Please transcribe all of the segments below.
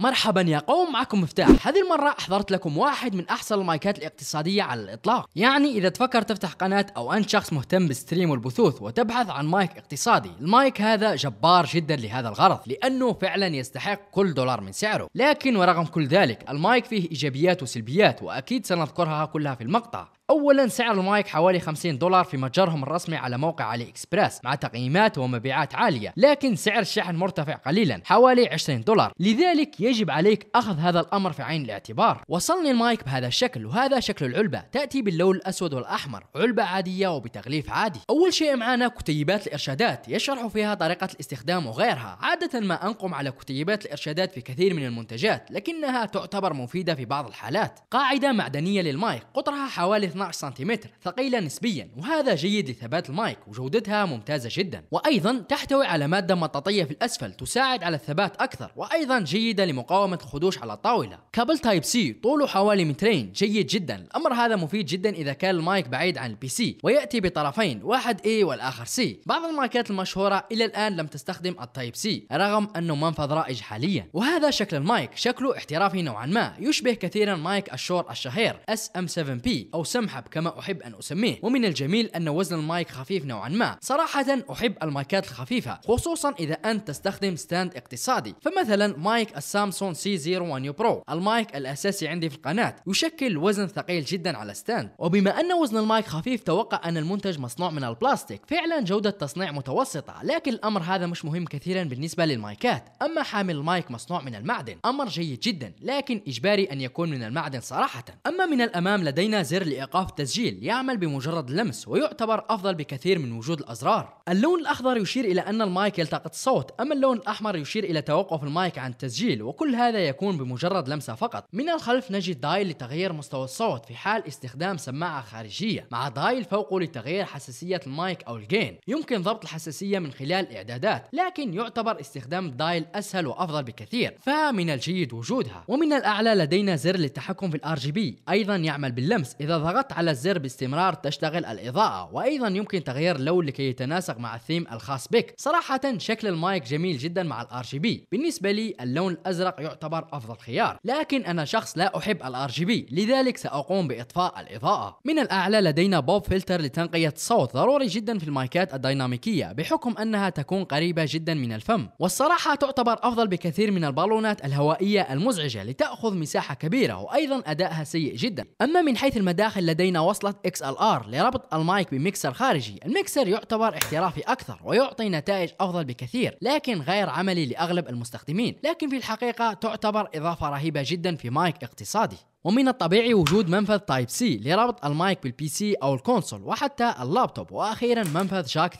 مرحبا يا قوم معكم مفتاح هذه المرة أحضرت لكم واحد من أحسن المايكات الاقتصادية على الإطلاق يعني إذا تفكر تفتح قناة أو أنت شخص مهتم بالستريم والبثوث وتبحث عن مايك اقتصادي المايك هذا جبار جدا لهذا الغرض لأنه فعلا يستحق كل دولار من سعره لكن ورغم كل ذلك المايك فيه إيجابيات وسلبيات وأكيد سنذكرها كلها في المقطع اولا سعر المايك حوالي 50 دولار في متجرهم الرسمي على موقع علي اكسبرس مع تقييمات ومبيعات عاليه لكن سعر الشحن مرتفع قليلا حوالي 20 دولار لذلك يجب عليك اخذ هذا الامر في عين الاعتبار وصلني المايك بهذا الشكل وهذا شكل العلبه تاتي باللون الاسود والاحمر علبه عاديه وبتغليف عادي اول شيء معنا كتيبات الارشادات يشرح فيها طريقه الاستخدام وغيرها عاده ما انقم على كتيبات الارشادات في كثير من المنتجات لكنها تعتبر مفيده في بعض الحالات قاعده معدنيه للمايك قطرها حوالي 12 سنتيمتر ثقيلة نسبيا وهذا جيد لثبات المايك وجودتها ممتازة جدا وأيضا تحتوي على مادة مطاطية في الأسفل تساعد على الثبات أكثر وأيضا جيدة لمقاومة الخدوش على الطاولة كابل تايب سي طوله حوالي مترين جيد جدا الأمر هذا مفيد جدا إذا كان المايك بعيد عن البي سي ويأتي بطرفين واحد A والآخر C بعض الماركات المشهورة إلى الآن لم تستخدم التايب سي رغم أنه منفذ رائج حاليا وهذا شكل المايك شكله احترافي نوعا ما يشبه كثيرا مايك الشور الشهير SM7P أو سم المحب كما أحب أن أسميه ومن الجميل أن وزن المايك خفيف نوعا ما صراحة أحب المايكات الخفيفة خصوصا إذا أنت تستخدم ستاند اقتصادي فمثلا مايك السامسونج سي 01 برو المايك الأساسي عندي في القناة يشكل وزن ثقيل جدا على ستاند وبما أن وزن المايك خفيف توقع أن المنتج مصنوع من البلاستيك فعلا جودة تصنيع متوسطة لكن الأمر هذا مش مهم كثيرا بالنسبة للمايكات أما حامل المايك مصنوع من المعدن أمر جيد جدا لكن إجباري أن يكون من المعدن صراحة أما من الأمام لدينا زر لإيقاف ايقاف التسجيل يعمل بمجرد لمس ويعتبر افضل بكثير من وجود الازرار اللون الاخضر يشير الى ان المايك يلتقط الصوت اما اللون الاحمر يشير الى توقف المايك عن التسجيل وكل هذا يكون بمجرد لمسه فقط من الخلف نجد دايل لتغيير مستوى الصوت في حال استخدام سماعه خارجيه مع دايل فوقه لتغيير حساسيه المايك او الجين يمكن ضبط الحساسيه من خلال الاعدادات لكن يعتبر استخدام الدايل اسهل وافضل بكثير فمن الجيد وجودها ومن الاعلى لدينا زر للتحكم في الار جي بي ايضا يعمل باللمس اذا ضغطت ضغطت على الزر باستمرار تشتغل الإضاءة وأيضا يمكن تغيير اللون لكي يتناسق مع الثيم الخاص بك صراحة شكل المايك جميل جدا مع الار جي بي بالنسبة لي اللون الأزرق يعتبر أفضل خيار لكن أنا شخص لا أحب الار جي بي لذلك سأقوم بإطفاء الإضاءة من الأعلى لدينا بوب فلتر لتنقية الصوت ضروري جدا في المايكات الديناميكية بحكم أنها تكون قريبة جدا من الفم والصراحة تعتبر أفضل بكثير من البالونات الهوائية المزعجة لتأخذ مساحة كبيرة وأيضا أدائها سيء جدا أما من حيث المداخل لدينا لدينا وصلة XLR لربط المايك بميكسر خارجي الميكسر يعتبر احترافي أكثر ويعطي نتائج أفضل بكثير لكن غير عملي لأغلب المستخدمين لكن في الحقيقة تعتبر إضافة رهيبة جدا في مايك اقتصادي ومن الطبيعي وجود منفذ تايب سي لربط المايك بالبي سي او الكونسول وحتى اللابتوب واخيرا منفذ جاك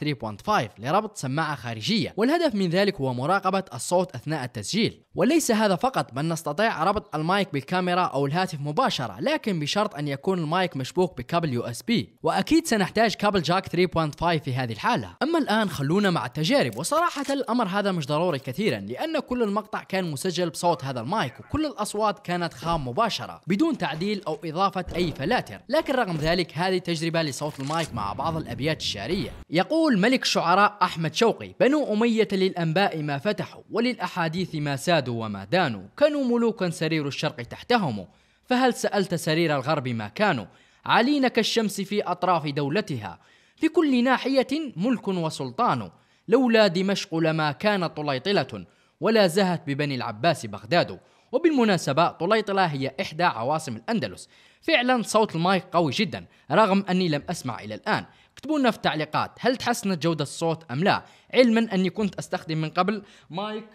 3.5 لربط سماعه خارجيه والهدف من ذلك هو مراقبه الصوت اثناء التسجيل وليس هذا فقط بل نستطيع ربط المايك بالكاميرا او الهاتف مباشره لكن بشرط ان يكون المايك مشبوك بكابل يو اس بي واكيد سنحتاج كابل جاك 3.5 في هذه الحاله اما الان خلونا مع التجارب وصراحه الامر هذا مش ضروري كثيرا لان كل المقطع كان مسجل بصوت هذا المايك وكل الاصوات كانت خام مباشره بدون تعديل أو إضافة أي فلاتر لكن رغم ذلك هذه تجربة لصوت المايك مع بعض الأبيات الشعرية يقول ملك شعراء أحمد شوقي بنو أمية للأنباء ما فتحوا وللأحاديث ما سادوا وما دانوا كانوا ملوكا سرير الشرق تحتهم فهل سألت سرير الغرب ما كانوا علينا كالشمس في أطراف دولتها في كل ناحية ملك وسلطان لولا دمشق لما كان طليطلة ولا زهت ببني العباس بغداد وبالمناسبة طليطلة هي إحدى عواصم الأندلس فعلا صوت المايك قوي جدا رغم أني لم أسمع إلى الآن اكتبوا لنا في التعليقات هل تحسنت جودة الصوت أم لا علما أني كنت أستخدم من قبل مايك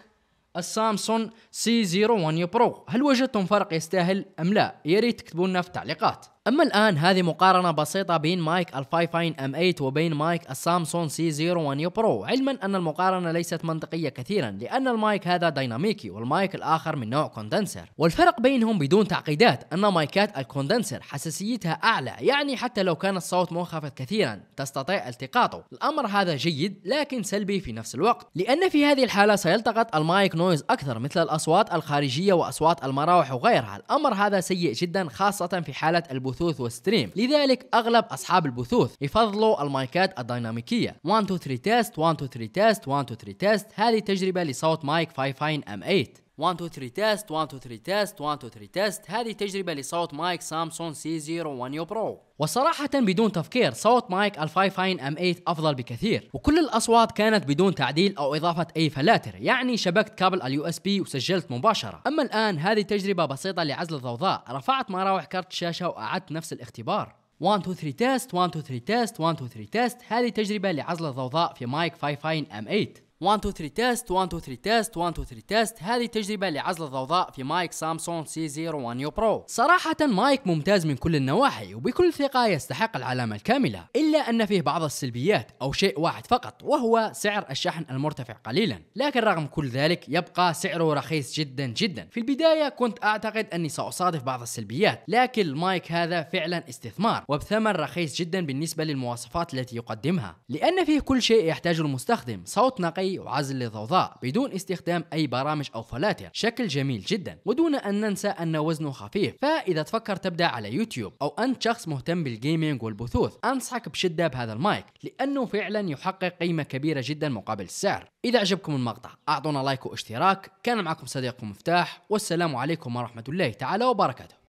السامسون سي 01 برو هل وجدتم فرق يستاهل أم لا يريد ريت تكتبوا لنا في التعليقات اما الان هذه مقارنه بسيطه بين مايك الفايفاين ام 8 وبين مايك السامسون سي 01 برو علما ان المقارنه ليست منطقيه كثيرا لان المايك هذا ديناميكي والمايك الاخر من نوع كوندنسر والفرق بينهم بدون تعقيدات ان مايكات الكوندنسر حساسيتها اعلى يعني حتى لو كان الصوت منخفض كثيرا تستطيع التقاطه الامر هذا جيد لكن سلبي في نفس الوقت لان في هذه الحاله سيلتقط المايك نويز اكثر مثل الاصوات الخارجيه واصوات المراوح وغيرها الامر هذا سيء جدا خاصه في حاله البثوث بثوث وستريم لذلك اغلب اصحاب البثوث يفضلوا المايكات الديناميكيه 1 2 3 تيست 1 2 3 تيست 1 2 3 تيست هذه تجربه لصوت مايك فاين ام 8 1 2 3 تيست 1 2 3 تيست 1 2 3 تيست هذه تجربه لصوت مايك سامسون سي 01 برو وصراحة بدون تفكير صوت مايك الفايفاين ام 8 افضل بكثير وكل الاصوات كانت بدون تعديل او اضافة اي فلاتر يعني شبكت كابل اليو اس بي وسجلت مباشرة اما الان هذه تجربة بسيطة لعزل الضوضاء رفعت مراوح كارت الشاشة واعدت نفس الاختبار 1 2 3 تيست 1 2 3 تيست 1 2 3 تيست هذه تجربة لعزل الضوضاء في مايك فايفاين ام 8 1 2 3 تيست 1 2 3 تيست 1 2 3 تيست هذه تجربه لعزل الضوضاء في مايك سامسونج سي 1 يو برو صراحه مايك ممتاز من كل النواحي وبكل ثقه يستحق العلامه الكامله الا ان فيه بعض السلبيات او شيء واحد فقط وهو سعر الشحن المرتفع قليلا لكن رغم كل ذلك يبقى سعره رخيص جدا جدا في البدايه كنت اعتقد اني ساصادف بعض السلبيات لكن المايك هذا فعلا استثمار وبثمن رخيص جدا بالنسبه للمواصفات التي يقدمها لان فيه كل شيء يحتاجه المستخدم صوت نقي طبيعي وعزل للضوضاء بدون استخدام أي برامج أو فلاتر شكل جميل جدا ودون أن ننسى أن وزنه خفيف فإذا تفكر تبدأ على يوتيوب أو أنت شخص مهتم بالجيمنج والبثوث أنصحك بشدة بهذا المايك لأنه فعلا يحقق قيمة كبيرة جدا مقابل السعر إذا عجبكم المقطع أعطونا لايك واشتراك كان معكم صديقكم مفتاح والسلام عليكم ورحمة الله تعالى وبركاته